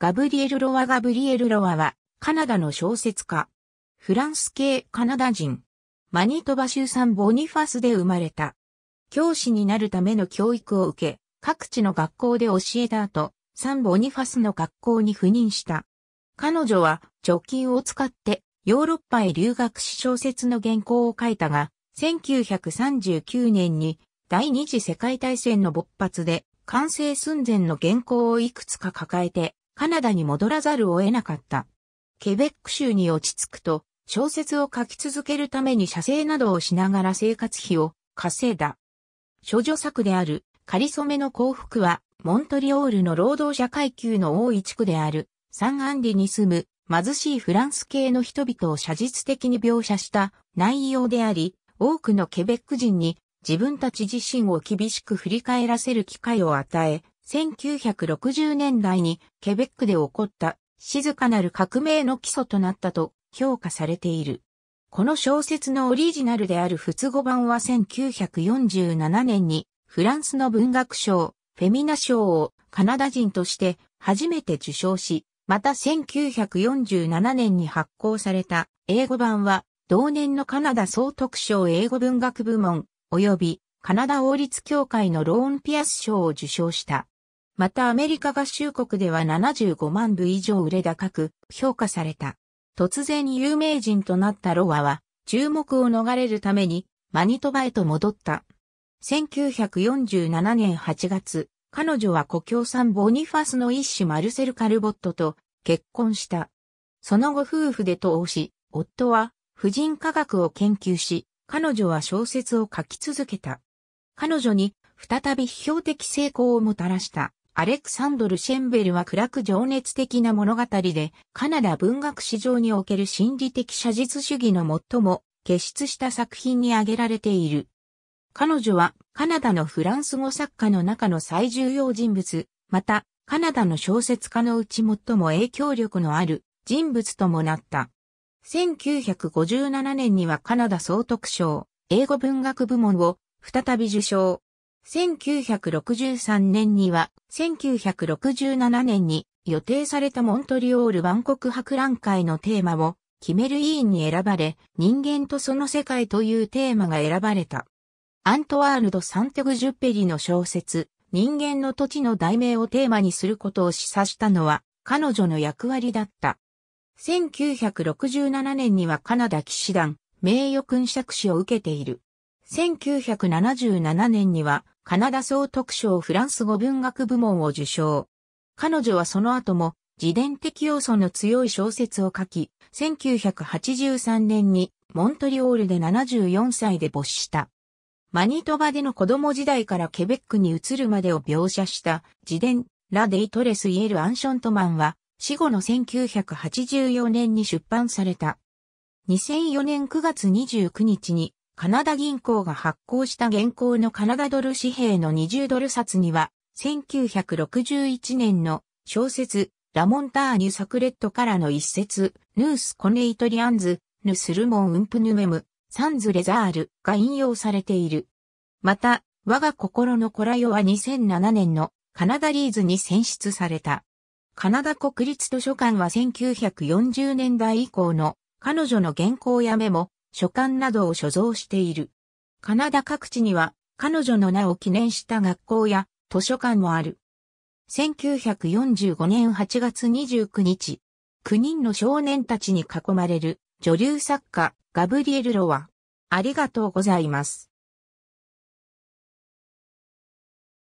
ガブリエル・ロワ・ガブリエル・ロワは、カナダの小説家。フランス系カナダ人。マニトバ州産ボニファスで生まれた。教師になるための教育を受け、各地の学校で教えた後、サン・ボニファスの学校に赴任した。彼女は貯金を使ってヨーロッパへ留学し小説の原稿を書いたが、1939年に第二次世界大戦の勃発で完成寸前の原稿をいくつか抱えてカナダに戻らざるを得なかった。ケベック州に落ち着くと、小説を書き続けるために写生などをしながら生活費を稼いだ。諸女作である、仮染めの幸福は、モントリオールの労働者階級の多い地区である、サンアンディに住む貧しいフランス系の人々を写実的に描写した内容であり、多くのケベック人に自分たち自身を厳しく振り返らせる機会を与え、1960年代にケベックで起こった静かなる革命の基礎となったと評価されている。この小説のオリジナルである仏語版は1947年にフランスの文学賞、フェミナ賞をカナダ人として初めて受賞し、また1947年に発行された英語版は同年のカナダ総督賞英語文学部門及びカナダ王立協会のローンピアス賞を受賞した。またアメリカ合衆国では75万部以上売れ高く評価された。突然有名人となったロワは、注目を逃れるために、マニトバへと戻った。1947年8月、彼女は故郷産ボニファスの一種マルセル・カルボットと結婚した。その後夫婦で通し、夫は婦人科学を研究し、彼女は小説を書き続けた。彼女に再び批評的成功をもたらした。アレクサンドル・シェンベルは暗く情熱的な物語で、カナダ文学史上における心理的写実主義の最も傑出した作品に挙げられている。彼女はカナダのフランス語作家の中の最重要人物、またカナダの小説家のうち最も影響力のある人物ともなった。1957年にはカナダ総督賞、英語文学部門を再び受賞。1963年には1967年に予定されたモントリオール万国博覧会のテーマを決める委員に選ばれ、人間とその世界というテーマが選ばれた。アントワールド・サンテグジュペリの小説、人間の土地の題名をテーマにすることを示唆したのは、彼女の役割だった。1967年にはカナダ騎士団、名誉勲爵士を受けている。1977年にはカナダ総督賞フランス語文学部門を受賞。彼女はその後も自伝的要素の強い小説を書き、1983年にモントリオールで74歳で没した。マニトバでの子供時代からケベックに移るまでを描写した自伝ラデイトレスイエル・アンショントマンは死後の1984年に出版された。2004年9月29日にカナダ銀行が発行した現行のカナダドル紙幣の20ドル札には、1961年の小説、ラモンターニュ・サクレットからの一節、ヌース・コネイトリアンズ、ヌスルモン・ウンプヌメム、サンズ・レザールが引用されている。また、我が心のコラヨは2007年のカナダリーズに選出された。カナダ国立図書館は1940年代以降の彼女の原稿やメモ、書簡などを所蔵している。カナダ各地には彼女の名を記念した学校や図書館もある。1945年8月29日、9人の少年たちに囲まれる女流作家ガブリエル・ロワ。ありがとうございます。